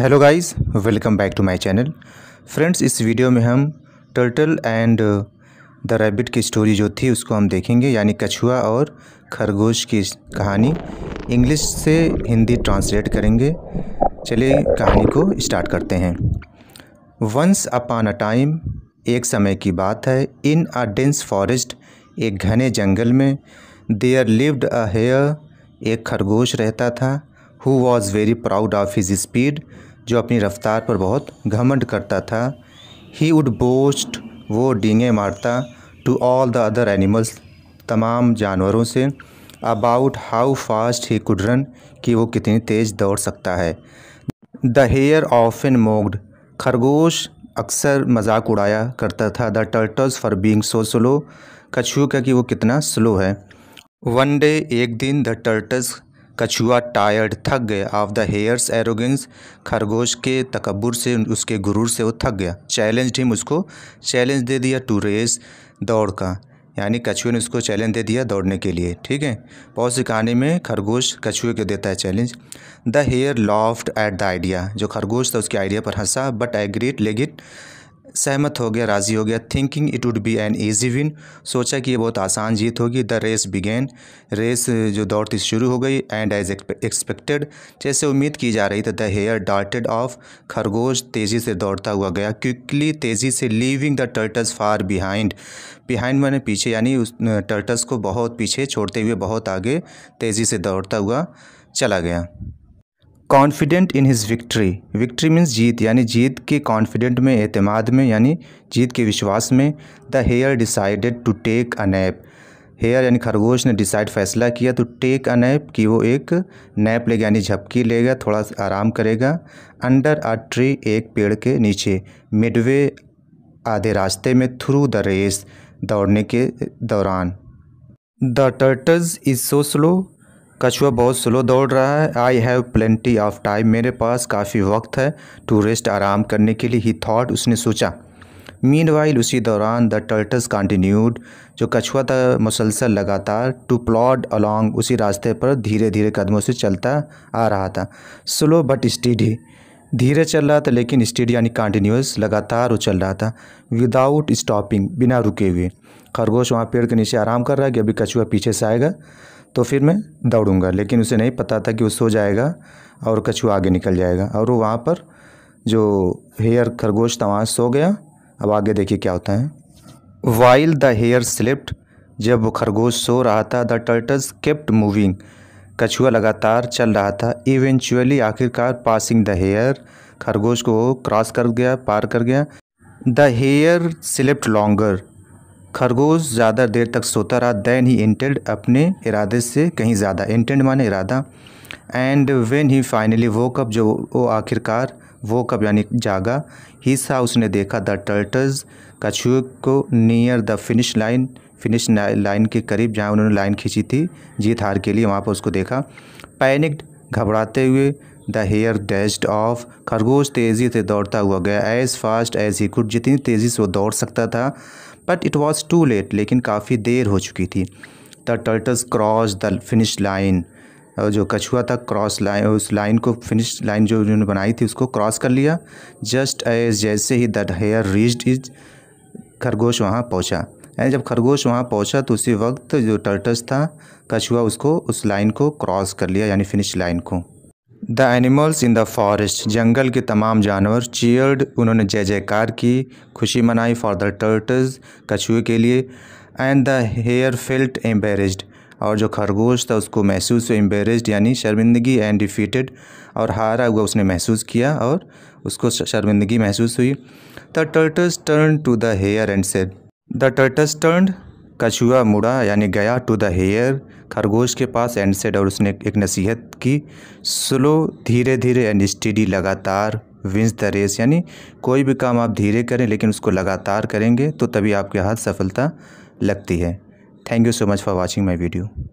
hello guys welcome back to my channel friends इस video में हम टर्टल एंड द रैबिट की story जो थी उसको हम देखेंगे यानी कछुआ और खरगोश की कहानी इंग्लिश से हिंदी ट्रांसलेट करेंगे चलिए कहानी को स्टार्ट करते हैं वंस अपान अ टाइम एक समय की बात है इन अ डेंस फॉरेस्ट एक घने जंगल में देयर लिव्ड अ हेयर एक खरगोश रहता था who was very proud of his speed जो अपनी रफ्तार पर बहुत घमंड करता था ही वुड बोस्ट वो डींगे मारता to all the other animals तमाम जानवरों से about how fast he could run कि वो कितनी तेज़ दौड़ सकता है the hare often mocked खरगोश अक्सर मजाक उड़ाया करता था the turtles for being so slow कछुओं का कि वो कितना स्लो है वन डे एक दिन द टर्टल्स कछुआ टायर्ड थक गया ऑफ द हेयर्स एरोगेंस खरगोश के तकबर से उसके गुरूर से वो थक गया चैलेंज हिम उसको चैलेंज दे दिया टू रेस दौड़ का यानी कछुए ने उसको चैलेंज दे दिया दौड़ने के लिए ठीक है बहुत सी कहानी में खरगोश कछुए को देता है challenge the hare laughed at the idea जो खरगोश था उसके आइडिया पर हंसा बट आई एग्रीट लेगिट सहमत हो गया राज़ी हो गया thinking it would be an easy win सोचा कि ये बहुत आसान जीत होगी द रेस बिगेन रेस जो दौड़ थी शुरू हो गई एंड एज एक्सपेक्टेड जैसे उम्मीद की जा रही थी द हेयर डार्टेड ऑफ खरगोश तेज़ी से दौड़ता हुआ गया क्विकली तेज़ी से leaving the turtles far behind behind मैंने पीछे यानी उस टर्टल्स को बहुत पीछे छोड़ते हुए बहुत आगे तेज़ी से दौड़ता हुआ चला गया confident in his victory victory means जीत यानी जीत के कॉन्फिडेंट में एतमाद में यानी जीत के विश्वास में the hare decided to take a nap hare यानी खरगोश ने डिसाइड फैसला किया तो टेक अ नैप कि वो एक नैप लेगा यानी झपकी लेगा थोड़ा आराम करेगा अंडर अ ट्री एक पेड़ के नीचे मिडवे आधे रास्ते में थ्रू द रेस दौड़ने के दौरान the turtles is so slow कछुआ बहुत स्लो दौड़ रहा है I have plenty of time मेरे पास काफ़ी वक्त है टू रेस्ट आराम करने के लिए ही थाट उसने सोचा मीन वाइल उसी दौरान द टर्टस कंटिन्यूड जो कछुआ था मुसलसल लगातार टू प्लॉड अलॉन्ग उसी रास्ते पर धीरे धीरे कदमों से चलता आ रहा था स्लो बट स्टीडी धीरे चल रहा था लेकिन स्टीडी यानी कंटिन्यूस लगातार वो चल रहा था विदाउट स्टॉपिंग बिना रुके हुए खरगोश वहाँ पेड़ के नीचे आराम कर रहा है कि अभी कछुआ पीछे से आएगा तो फिर मैं दौड़ूँगा लेकिन उसे नहीं पता था कि वो सो जाएगा और कछुआ आगे निकल जाएगा और वो वहाँ पर जो हेयर खरगोश था वहाँ सो गया अब आगे देखिए क्या होता है वाइल द हेयर स्लिप्ट जब खरगोश सो रहा था द टर्टल्स केप्ट मूविंग कछुआ लगातार चल रहा था इवेंचुअली आखिरकार पासिंग द हेयर खरगोश को क्रॉस कर गया पार कर गया द हेयर स्लिप्ट लॉन्गर खरगोश ज़्यादा देर तक सोता रहा दैन ही इंटेंड अपने इरादे से कहीं ज़्यादा इंटेंड माने इरादा एंड वेन ही फाइनली वो कब जो वो आखिरकार वो कब यानी जागा ही सा उसने देखा द टर्टल्स कछुए को near the finish line finish line के करीब जहाँ उन्होंने लाइन खींची थी जीत हार के लिए वहाँ पर उसको देखा पैनिक्ड घबराते हुए द हेयर डेस्ट ऑफ खरगोश तेज़ी से दौड़ता हुआ गया as fast as he could जितनी तेज़ी से वो दौड़ सकता था but it was too late लेकिन काफ़ी देर हो चुकी थी the turtles cross the finish line जो कछुआ था क्रॉस लाइन उस लाइन को फिनिश लाइन जो उन्होंने बनाई थी उसको क्रॉस कर लिया जस्ट एज जैसे ही दैट हेयर रीच्ड इज खरगोश वहाँ पहुँचा यानी जब खरगोश वहाँ पहुँचा तो उसी वक्त जो टर्टस था कछुआ उसको उस लाइन को क्रॉस कर लिया यानी फिनिश लाइन को the animals in the forest जंगल के तमाम जानवर चीयर्ड उन्होंने जय जयकार की खुशी मनाई फॉर द टर्टल्स कछुए के लिए and the hare felt embarrassed और जो खरगोश था उसको महसूस हुआ एम्बेरेज यानी शर्मिंदगी एंड डिफीटेड और हारा हुआ उसने महसूस किया और उसको शर्मिंदगी महसूस हुई the turtles turn to the hare and said the turtles turn कछुआ मुड़ा यानी गया टू द हेयर खरगोश के पास एंड सेड और उसने एक नसीहत की स्लो धीरे धीरे एंड स्टडी लगातार विंस द रेस यानी कोई भी काम आप धीरे करें लेकिन उसको लगातार करेंगे तो तभी आपके हाथ सफलता लगती है thank you so much for watching my video